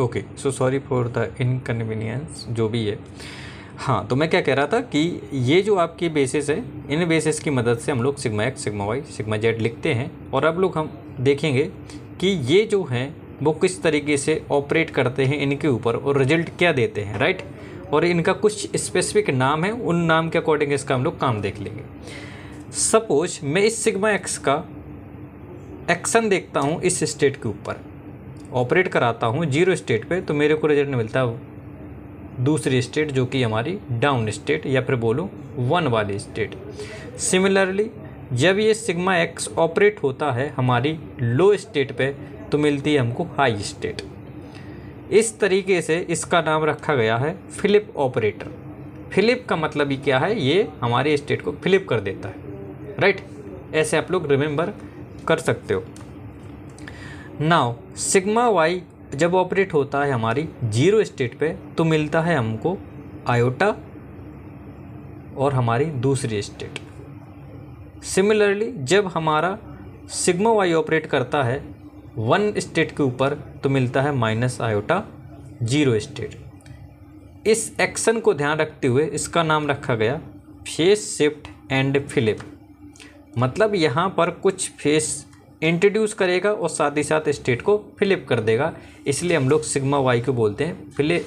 okay so sorry for the inconvenience जो भी है हाँ तो मैं क्या कह रहा था कि ये जो आपकी बेसिस है इन बेसिस की मदद से हम लोग sigma x sigma Y sigma Z लिखते हैं और अब लोग हम देखेंगे कि ये जो हैं वो किस तरीके से ऑपरेट करते हैं इनके ऊपर और रिजल्ट क्या देते हैं राइट और इनका कुछ स्पेसिफिक नाम है उन नाम के अकॉर्डिंग इसका हम लोग काम देख लेंगे सपोज मैं इस सिग्मा एक्स का एक्शन देखता हूँ इस स्टेट के ऊपर ऑपरेट कराता हूँ जीरो स्टेट पे तो मेरे को रिजल्ट मिलता है दूसरी स्टेट जो कि हमारी डाउन स्टेट या फिर बोलो वन वाली स्टेट सिमिलरली जब ये सिग्मा एक्स ऑपरेट होता है हमारी लो स्टेट पे तो मिलती है हमको हाई स्टेट इस तरीके से इसका नाम रखा गया है फिलिप ऑपरेटर फिलिप का मतलब ही क्या है ये हमारे स्टेट को फिलिप कर देता है राइट ऐसे आप लोग रिमेंबर कर सकते हो नाव सिग्मा वाई जब ऑपरेट होता है हमारी जीरो स्टेट पे तो मिलता है हमको आयोटा और हमारी दूसरी स्टेट सिमिलरली जब हमारा सिग्मा वाई ऑपरेट करता है वन स्टेट के ऊपर तो मिलता है माइनस आयोटा जीरो स्टेट इस एक्शन को ध्यान रखते हुए इसका नाम रखा गया फेस शिफ्ट एंड फिलिप मतलब यहाँ पर कुछ फेस इंट्रोड्यूस करेगा और साथ ही साथ स्टेट को फिलिप कर देगा इसलिए हम लोग सिग्मा वाई को बोलते हैं flip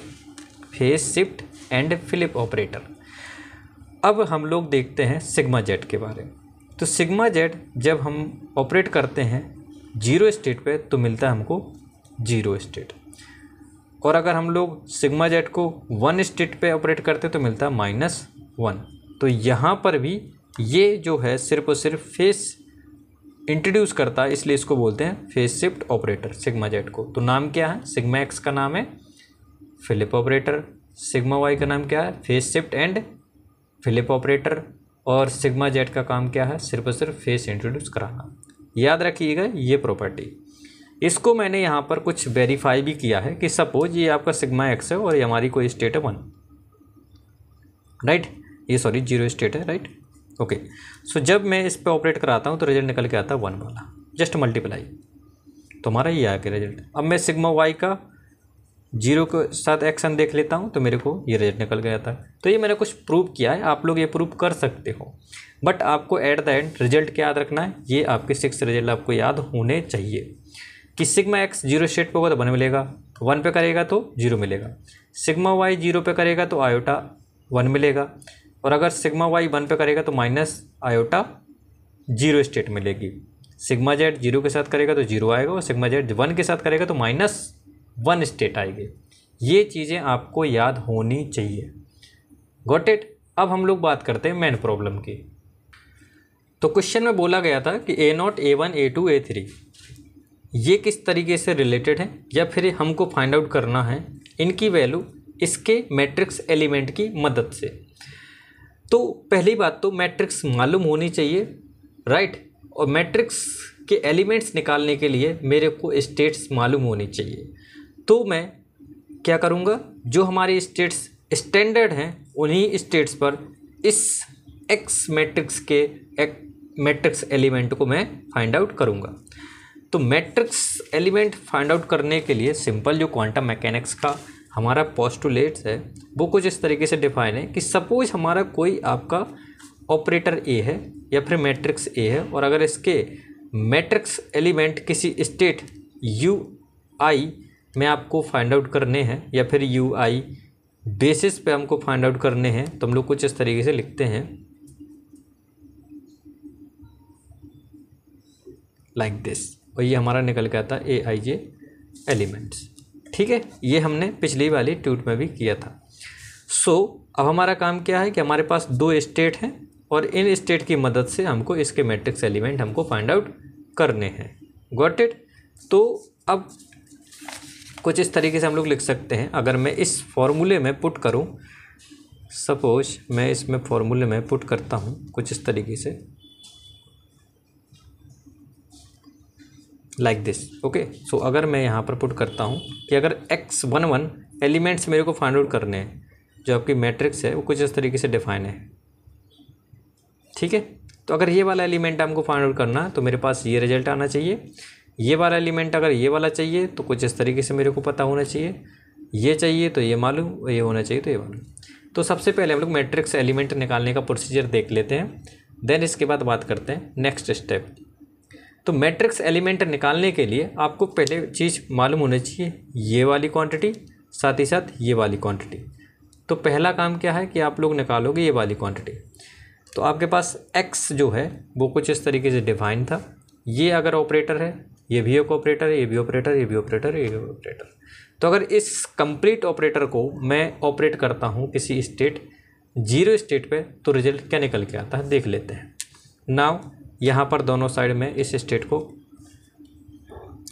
phase shift and flip operator अब हम लोग देखते हैं सिग्मा जेट के बारे में तो सिग्मा जेट जब हम ऑपरेट करते हैं जीरो स्टेट पे तो मिलता है हमको जीरो स्टेट और अगर हम लोग सिग्मा जेट को वन स्टेट पे ऑपरेट करते तो मिलता है माइनस वन तो यहाँ पर भी ये जो है सिर्फ और सिर्फ फेस इंट्रोड्यूस करता है इसलिए इसको बोलते हैं phase shift operator sigma Z को तो नाम क्या है सिग्मा एक्स का नाम है फिलिप ऑपरेटर सिग्मा वाई का नाम क्या है phase shift and flip operator और सिग्मा जेड का काम क्या है सिर्फ और सिर्फ फेस इंट्रोड्यूस कराना याद रखिएगा ये प्रॉपर्टी इसको मैंने यहाँ पर कुछ वेरीफाई भी किया है कि सपोज ये आपका सिग्मा एक्स है और ये हमारी कोई स्टेट है वन राइट ये सॉरी जीरो स्टेट है राइट ओके सो जब मैं इस पर ऑपरेट कराता हूँ तो रिजल्ट निकल के आता है वन वाला जस्ट मल्टीप्लाई तो हमारा ये आ गया रिजल्ट अब मैं सिग्मा वाई का जीरो के साथ एक्शन देख लेता हूँ तो मेरे को ये रिजल्ट निकल गया था तो ये मैंने कुछ प्रूव किया है आप लोग ये प्रूव कर सकते हो बट आपको एट द एंड रिजल्ट क्या याद रखना है ये आपके सिक्स रिजल्ट आपको याद होने चाहिए कि सिग्मा एक्स जीरो शेड पर होगा तो वन मिलेगा वन पे करेगा तो जीरो मिलेगा सिग्मा वाई जीरो पे करेगा तो आयोटा वन मिलेगा और अगर सिग्मा वाई वन पे करेगा तो माइनस आयोटा जीरो स्टेट मिलेगी सिग्मा जेड जीरो के साथ करेगा तो जीरो आएगा और सिग्मा जेड वन के साथ करेगा तो माइनस वन स्टेट आएगी ये चीज़ें आपको याद होनी चाहिए गॉट इट अब हम लोग बात करते हैं मेन प्रॉब्लम की तो क्वेश्चन में बोला गया था कि A not a one A two A three ये किस तरीके से रिलेटेड है या फिर हमको फाइंड आउट करना है इनकी वैल्यू इसके मैट्रिक्स एलिमेंट की मदद से तो पहली बात तो मैट्रिक्स मालूम होनी चाहिए राइट और मैट्रिक्स के एलिमेंट्स निकालने के लिए मेरे को स्टेट्स मालूम होनी चाहिए तो मैं क्या करूँगा जो हमारे स्टेट्स स्टैंडर्ड हैं उन्हीं स्टेट्स पर इस एक्स मैट्रिक्स के एक मैट्रिक्स एलिमेंट को मैं फाइंड आउट करूँगा तो मैट्रिक्स एलिमेंट फाइंड आउट करने के लिए सिंपल जो क्वांटम मैकेनिक्स का हमारा पॉस्टुलेट्स है वो कुछ इस तरीके से डिफाइन है कि सपोज़ हमारा कोई आपका ऑपरेटर ए है या फिर मैट्रिक्स ए है और अगर इसके मैट्रिक्स एलिमेंट किसी स्टेट यू आई में आपको फाइंड आउट करने हैं या फिर यू आई बेसिस पे हमको फाइंड आउट करने हैं तो हम लोग कुछ इस तरीके से लिखते हैं लाइक like दिस और ये हमारा निकल के आता है ए आई जे एलिमेंट्स ठीक है ये हमने पिछली वाली ट्यूट में भी किया था सो so, अब हमारा काम क्या है कि हमारे पास दो स्टेट हैं और इन स्टेट की मदद से हमको इसके मैट्रिक्स एलिमेंट हमको फाइंड आउट करने हैं गॉट इट तो अब कुछ इस तरीके से हम लोग लिख सकते हैं अगर मैं इस फॉर्मूले में पुट करूं सपोज मैं इसमें फॉर्मूले में पुट करता हूं कुछ इस तरीके से लाइक दिस ओके सो अगर मैं यहाँ पर पुट करता हूँ कि अगर एक्स वन वन एलिमेंट्स मेरे को फाइंड आउट करने हैं जो आपकी मैट्रिक्स है वो कुछ इस तरीके से डिफाइन है ठीक है तो अगर ये वाला एलिमेंट हमको फाइंड आउट करना तो मेरे पास ये रिजल्ट आना चाहिए ये वाला एलिमेंट अगर ये वाला चाहिए तो कुछ इस तरीके से मेरे को पता होना चाहिए ये चाहिए तो ये मालूम ये होना चाहिए तो ये मालूम तो सबसे पहले हम लोग मैट्रिक्स एलिमेंट निकालने का प्रोसीजर देख लेते हैं देन इसके बाद बात करते हैं नेक्स्ट स्टेप तो मैट्रिक्स एलिमेंट निकालने के लिए आपको पहले चीज़ मालूम होनी चाहिए ये वाली क्वांटिटी साथ ही साथ ये वाली क्वांटिटी तो पहला काम क्या है कि आप लोग निकालोगे ये वाली क्वांटिटी तो आपके पास x जो है वो कुछ इस तरीके से डिफाइन था ये अगर ऑपरेटर है ये भी एक ऑपरेटर है ये भी ऑपरेटर ये भी ऑपरेटर ये भी ऑपरेटर तो अगर इस कंप्लीट ऑपरेटर को मैं ऑपरेट करता हूँ किसी स्टेट जीरो स्टेट पे तो रिजल्ट क्या निकल के आता है देख लेते हैं नाव यहाँ पर दोनों साइड में इस स्टेट को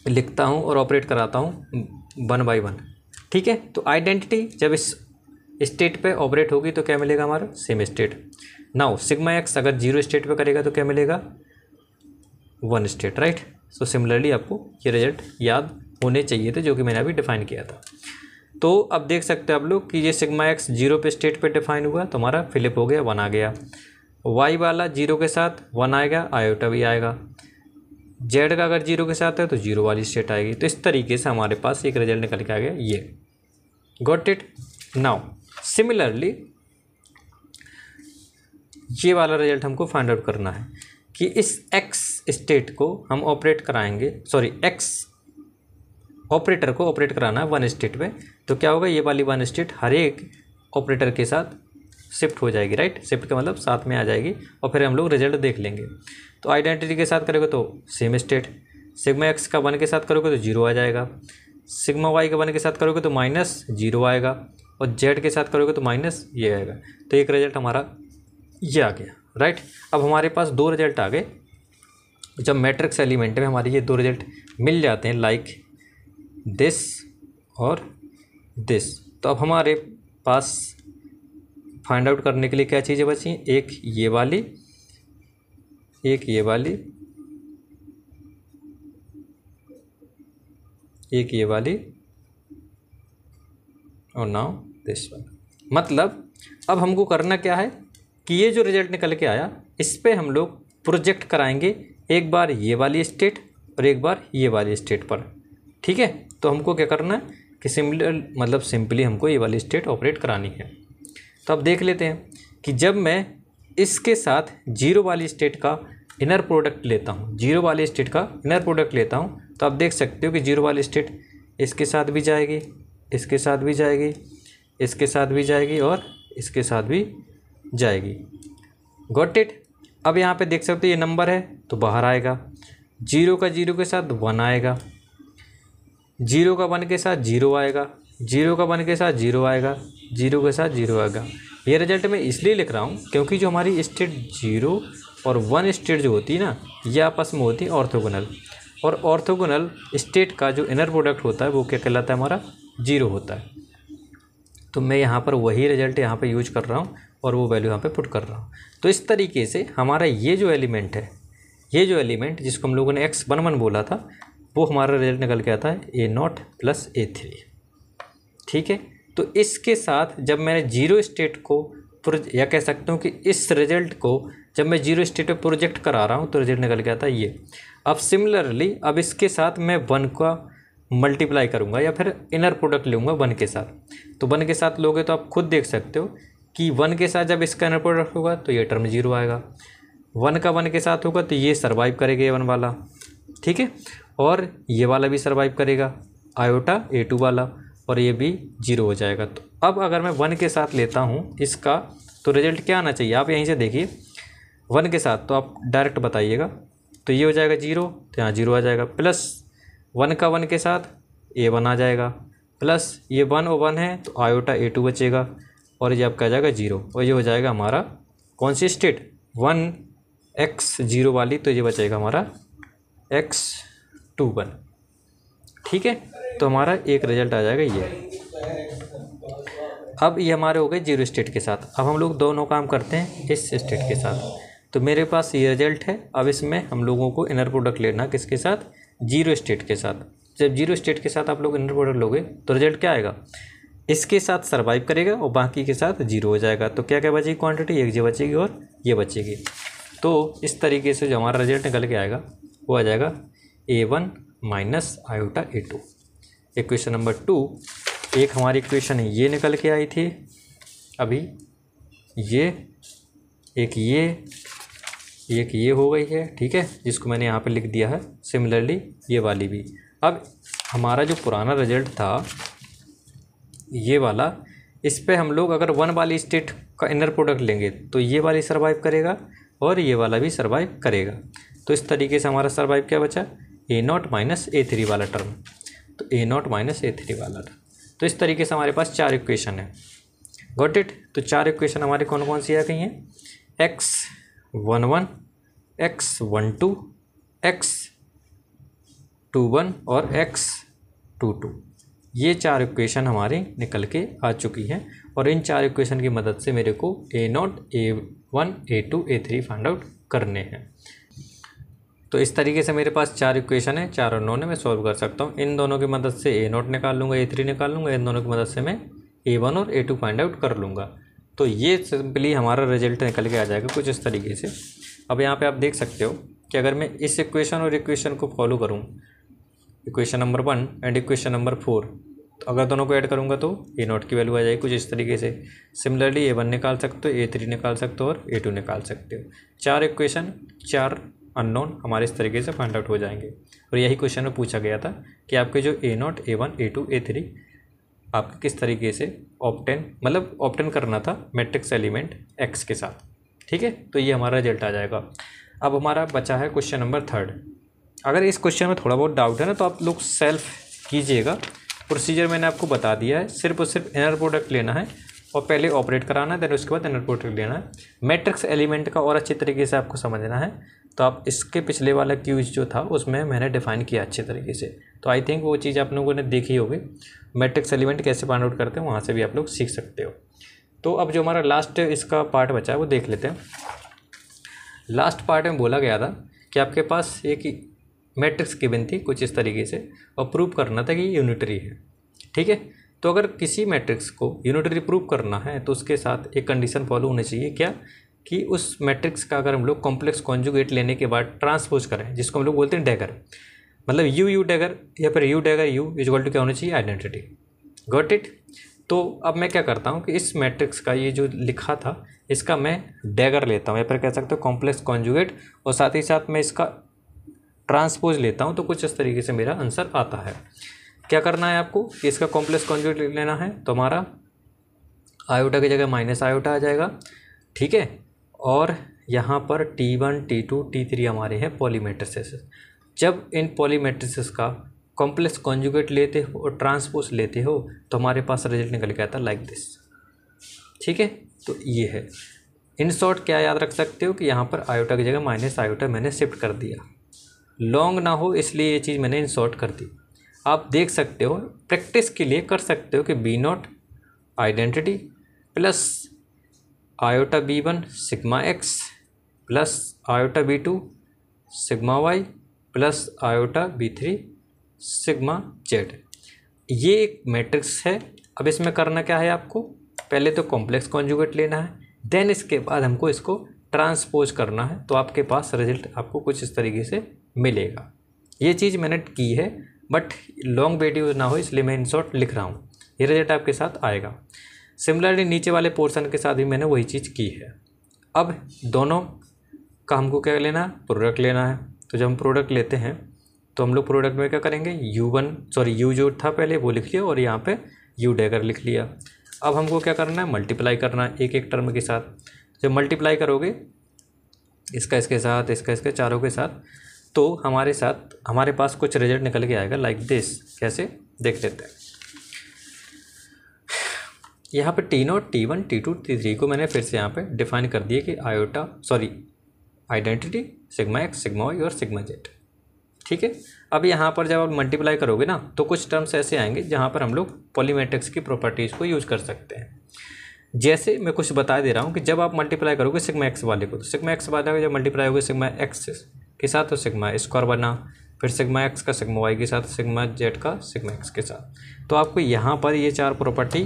लिखता हूँ और ऑपरेट कराता हूँ वन बाई वन ठीक है तो आइडेंटिटी जब इस स्टेट पे ऑपरेट होगी तो क्या मिलेगा हमारा same state now sigma X अगर जीरो स्टेट पे करेगा तो क्या मिलेगा one state right so similarly आपको ये रिजल्ट याद होने चाहिए थे जो कि मैंने अभी डिफाइन किया था तो अब देख सकते हैं आप लोग कि ये सिग्मा एक्स जीरो पे स्टेट पे डिफाइन हुआ तो हमारा फिलिप हो गया वन आ गया वाई वाला जीरो के साथ वन आएगा आयोटा भी आएगा जेड का अगर जीरो के साथ है तो जीरो वाली स्टेट आएगी तो इस तरीके से हमारे पास एक रिजल्ट निकल के आ गया ये गोट इट नाउ सिमिलरली ये वाला रिजल्ट हमको फाइंड आउट करना है कि इस एक्स स्टेट को हम ऑपरेट कराएंगे सॉरी एक्स ऑपरेटर को ऑपरेट कराना है वन स्टेट में तो क्या होगा ये वाली वन स्टेट हर एक ऑपरेटर के साथ शिफ्ट हो जाएगी राइट शिफ्ट का मतलब साथ में आ जाएगी और फिर हम लोग रिजल्ट देख लेंगे तो आइडेंटिटी के साथ करोगे तो सेम स्टेट सिग्मा एक्स का वन के साथ करोगे तो जीरो आ जाएगा सिग्मा वाई का वन के साथ करोगे तो माइनस जीरो आएगा और जेड के साथ करोगे तो माइनस ये आएगा तो एक रिजल्ट हमारा ये आ गया राइट अब हमारे पास दो रिजल्ट आ गए जब मैट्रिक्स एलिमेंट में हमारे ये दो रिजल्ट मिल जाते हैं लाइक दिस और दिस तो अब हमारे पास फाइंड आउट करने के लिए क्या चीज़ें बची एक ये वाली एक ये वाली एक ये वाली और नाउ दिस वन मतलब अब हमको करना क्या है कि ये जो रिजल्ट निकल के आया इस पर हम लोग प्रोजेक्ट कराएंगे एक बार ये वाली स्टेट और एक बार ये वाली स्टेट पर ठीक है तो हमको क्या करना है कि सिमिलर मतलब सिंपली हमको ये वाली स्टेट ऑपरेट करानी है तो अब देख लेते हैं कि जब मैं इसके साथ जीरो वाली स्टेट का इनर प्रोडक्ट लेता हूँ जीरो वाली स्टेट का इनर प्रोडक्ट लेता हूँ तो आप देख सकते हो कि जीरो वाली स्टेट इसके साथ भी जाएगी इसके साथ भी जाएगी इसके साथ भी जाएगी और इसके साथ भी जाएगी गॉट इट अब यहाँ पे देख सकते हो ये नंबर है तो बाहर आएगा जीरो का जीरो के साथ वन आएगा जीरो का वन के साथ जीरो आएगा जीरो का वन के साथ जीरो आएगा जीरो के साथ जीरो आएगा ये रिजल्ट मैं इसलिए लिख रहा हूँ क्योंकि जो हमारी स्टेट जीरो और वन स्टेट जो होती है ना ये आपस में होती है ऑर्थोगोनल और ऑर्थोगोनल स्टेट का जो इनर प्रोडक्ट होता है वो क्या कहलाता है हमारा जीरो होता है तो मैं यहाँ पर वही रिजल्ट यहाँ पर यूज कर रहा हूँ और वो वैल्यू यहाँ पर पुट कर रहा हूँ तो इस तरीके से हमारा ये जो एलिमेंट है ये जो एलिमेंट जिसको हम लोगों ने एक्स वन वन बोला था वो हमारा रिजल्ट निकल के आता है a nought plus a three ठीक है तो इसके साथ जब मैंने जीरो स्टेट को या कह सकता हूँ कि इस रिजल्ट को जब मैं जीरो स्टेट पर प्रोजेक्ट करा रहा हूँ तो रिजल्ट निकल गया था ये अब सिमिलरली अब इसके साथ मैं वन का मल्टीप्लाई करूँगा या फिर इनर प्रोडक्ट लूँगा वन के साथ तो वन के साथ लोगे तो आप खुद देख सकते हो कि वन के साथ जब इसका इनर प्रोडक्ट होगा तो ये टर्म जीरो आएगा वन का वन के साथ होगा तो ये सर्वाइव करेगा ये वन वाला ठीक है और ये वाला भी सर्वाइव करेगा आयोटा ए टू वाला और ये भी जीरो हो जाएगा तो अब अगर मैं वन के साथ लेता हूँ इसका तो रिजल्ट क्या आना चाहिए आप यहीं से देखिए वन के साथ तो आप डायरेक्ट बताइएगा तो ये हो जाएगा जीरो तो यहाँ जीरो आ जाएगा प्लस वन का वन के साथ ए वन आ जाएगा प्लस ये वन ओ वन है तो आयोटा ए टू बचेगा और ये आपका आ जाएगा जीरो और ये हो जाएगा हमारा कौन सी स्टेट वन एक्स जीरो वाली तो ये बचेगा हमारा एक्स टू वन ठीक है तो हमारा एक रिजल्ट आ जाएगा ये अब ये हमारे हो गए जीरो स्टेट के साथ अब हम लोग दोनों काम करते हैं इस स्टेट के साथ तो मेरे पास ये रिजल्ट है अब इसमें हम लोगों को इनर प्रोडक्ट लेना किसके साथ जीरो स्टेट के साथ जब जीरो स्टेट के साथ आप लोग इनर प्रोडक्ट लोगे तो रिजल्ट क्या आएगा इसके साथ सर्वाइव करेगा और बाकी के साथ जीरो हो जाएगा तो क्या क्या बचेगी क्वांटिटी एक जी बचेगी और ये बचेगी तो इस तरीके से जो हमारा रिजल्ट निकल के आएगा वो आ जाएगा a one minus iota a two equation number two एक हमारी इक्वेशन ये निकल के आई थी अभी ये एक ये एक ये हो गई है ठीक है जिसको मैंने यहाँ पे लिख दिया है सिमिलरली ये वाली भी अब हमारा जो पुराना रिजल्ट था ये वाला इस पर हम लोग अगर वन वाली स्टेट का इनर प्रोडक्ट लेंगे तो ये वाली सर्वाइव करेगा और ये वाला भी सर्वाइव करेगा तो इस तरीके से हमारा सर्वाइव क्या बचा a nought minus a three वाला टर्म तो a nought minus a three वाला था तो इस तरीके से हमारे पास चार इक्वेशन है गॉट इट तो चार इक्वेशन हमारे कौन कौन सी आ गई हैं x one one x one two x two one और एक्स टू टू ये चार इक्वेशन हमारे निकल के आ चुकी हैं और इन चार इक्वेशन की मदद से मेरे को a not a one A two A three find out करने हैं तो इस तरीके से मेरे पास चार इक्वेशन है चार और नौ ने मैं सॉल्व कर सकता हूँ इन दोनों की मदद से ए नोट निकाल लूँगा ए थ्री निकाल लूँगा इन दोनों की मदद से मैं ए वन और ए टू फाइंड आउट कर लूँगा तो ये सिंपली हमारा रिजल्ट निकल के आ जाएगा कुछ इस तरीके से अब यहाँ पे आप देख सकते हो कि अगर मैं इस इक्वेशन और इक्वेशन को फॉलो करूँ equation number one and equation number four तो अगर दोनों को ऐड करूँगा तो ए नोट की वैल्यू आ जाएगी कुछ इस तरीके से सिमिलरली ए वन निकाल सकते हो ए थ्री निकाल सकते हो और ए टू निकाल सकते हो चार इक्वेशन चार अननोन हमारे इस तरीके से फाइंड आउट हो जाएंगे और यही क्वेश्चन में पूछा गया था कि आपके जो a not a one A two A three आपके किस तरीके से ऑप्टेन मतलब ऑप्टेन करना था मैट्रिक्स एलिमेंट एक्स के साथ ठीक है तो ये हमारा रिजल्ट आ जाएगा अब हमारा बचा है क्वेश्चन नंबर थर्ड अगर इस क्वेश्चन में थोड़ा बहुत डाउट है ना तो आप लोग सेल्फ कीजिएगा प्रोसीजर मैंने आपको बता दिया है सिर्फ और सिर्फ इनर प्रोडक्ट लेना है और पहले ऑपरेट कराना है देन उसके बाद इनर प्रोडक्ट लेना है मैट्रिक्स एलिमेंट का और अच्छी तरीके से आपको समझना है तो आप इसके पिछले वाला क्यूज जो था उसमें मैंने डिफाइन किया अच्छे तरीके से तो आई थिंक वो चीज़ आप लोगों ने देखी होगी मैट्रिक्स एलिमेंट कैसे फाइंड आउट करते हैं वहाँ से भी आप लोग सीख सकते हो तो अब जो हमारा लास्ट इसका पार्ट बचा है वो देख लेते हैं लास्ट पार्ट में बोला गया था कि आपके पास एक मैट्रिक्स बिन थी कुछ इस तरीके से और प्रूव करना था कि यूनिटरी है ठीक है तो अगर किसी मैट्रिक्स को यूनिटरी प्रूव करना है तो उसके साथ एक कंडीशन फॉलो होनी चाहिए क्या कि उस मैट्रिक्स का अगर हम लोग कॉम्प्लेक्स कॉन्जुगेट लेने के बाद ट्रांसपोज करें जिसको हम लोग बोलते हैं डैगर मतलब यू यू डैगर या फिर U dagger U is equal to क्या होना चाहिए आइडेंटिटी गॉट इट तो अब मैं क्या करता हूँ कि इस मैट्रिक्स का ये जो लिखा था इसका मैं डैगर लेता हूँ या फिर कह सकते हो कॉम्प्लेक्स कॉन्जुगेट और साथ ही साथ मैं इसका ट्रांसपोज लेता हूँ तो कुछ इस तरीके से मेरा आंसर आता है क्या करना है आपको कि इसका कॉम्प्लेक्स कॉन्जुगेट लेना है तो हमारा आयोटा की जगह माइनस आयोटा आ जाएगा ठीक है और यहाँ पर T one T two T three हमारे हैं पॉलीमेट्रिसेस जब इन पॉलीमेट्रिसेस का कॉम्प्लेक्स कॉन्जुगेट लेते हो और ट्रांसपोज लेते हो तो हमारे पास रिजल्ट निकल के आता लाइक दिस ठीक है तो ये है इन शॉर्ट क्या याद रख सकते हो कि यहाँ पर आयोटा की जगह माइनस आयोटा मैंने शिफ्ट कर दिया लॉन्ग ना हो इसलिए ये चीज़ मैंने इन शॉर्ट कर दी आप देख सकते हो प्रैक्टिस के लिए कर सकते हो कि b nought identity plus iota b one sigma x plus iota b two sigma y plus iota b three sigma z ये एक मैट्रिक्स है अब इसमें करना क्या है आपको पहले तो कॉम्प्लेक्स कॉन्जुगेट लेना है देन इसके बाद हमको इसको ट्रांसपोज करना है तो आपके पास रिजल्ट आपको कुछ इस तरीके से मिलेगा ये चीज़ मैंने की है बट लॉन्ग वीडियो ना हो इसलिए मैं इन शॉर्ट लिख रहा हूँ ये रिजल्ट आपके साथ आएगा सिमिलरली नीचे वाले पोर्शन के साथ भी मैंने वही चीज़ की है अब दोनों का हमको क्या लेना है प्रोडक्ट लेना है तो जब हम प्रोडक्ट लेते हैं तो हम लोग प्रोडक्ट में क्या करेंगे यू वन सॉरी यू जो था पहले वो लिख लिया और यहाँ पे यू डेगर लिख लिया अब हमको क्या करना है मल्टीप्लाई करना है एक एक टर्म के साथ जब मल्टीप्लाई करोगे इसका इसके साथ इसका इसके चारों के साथ तो हमारे साथ हमारे पास कुछ रिजल्ट निकल के आएगा लाइक like दिस कैसे देख लेते हैं यहाँ पर T nought T one T two T three को मैंने फिर से यहाँ पर डिफाइन कर दिया कि iota sorry identity sigma x sigma y और सिग्मा जेड ठीक है अब यहाँ पर जब आप मल्टीप्लाई करोगे ना तो कुछ टर्म्स ऐसे आएंगे जहाँ पर हम लोग पॉलीमेट्रिक्स की प्रॉपर्टीज़ को यूज़ कर सकते हैं जैसे मैं कुछ बता दे रहा हूँ कि जब आप मल्टीप्लाई करोगे सिग्मा एक्स वाले को तो सिग्मा एक्स वाले को जब मल्टीप्लाई होगी सिग्मा एक्स के साथ तो सिग्मा स्क्वायर बना फिर सिग्मा एक्स का सिग्मा वाई के साथ सिग्मा जेड का सिग्मा एक्स के साथ तो आपको यहाँ पर ये चार प्रॉपर्टी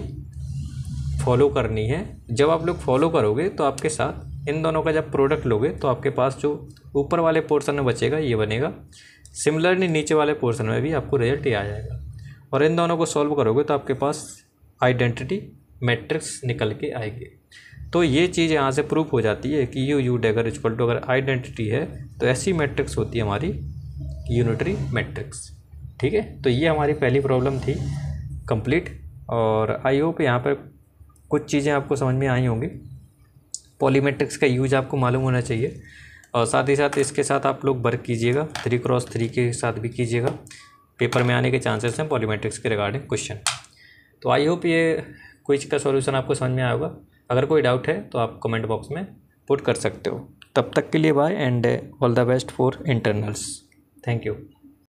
फॉलो करनी है जब आप लोग फॉलो करोगे तो आपके साथ इन दोनों का जब प्रोडक्ट लोगे तो आपके पास जो ऊपर वाले पोर्सन में बचेगा ये बनेगा सिमिलरली नीचे वाले पोर्सन में भी आपको रिजल्ट ये आ जाएगा और इन दोनों को सॉल्व करोगे तो आपके पास आइडेंटिटी मैट्रिक्स निकल के आएगी तो ये चीज़ यहाँ से प्रूफ हो जाती है कि U U dagger is equal to अगर आइडेंटिटी है तो ऐसी मैट्रिक्स होती है हमारी यूनिटरी मैट्रिक्स ठीक है तो ये हमारी पहली प्रॉब्लम थी कंप्लीट और आई होप यहाँ पर कुछ चीज़ें आपको समझ में आई होंगी पॉलीमेट्रिक्स का यूज आपको मालूम होना चाहिए और साथ ही साथ इसके साथ आप लोग वर्क कीजिएगा थ्री क्रॉस थ्री के साथ भी कीजिएगा पेपर में आने के चांसेस हैं पॉलीमेट्रिक्स के रिगार्डिंग क्वेश्चन तो आई होप ये कोई का सॉल्यूशन आपको समझ में आया होगा अगर कोई डाउट है तो आप कमेंट बॉक्स में पुट कर सकते हो तब तक के लिए bye and all the best for internals thank you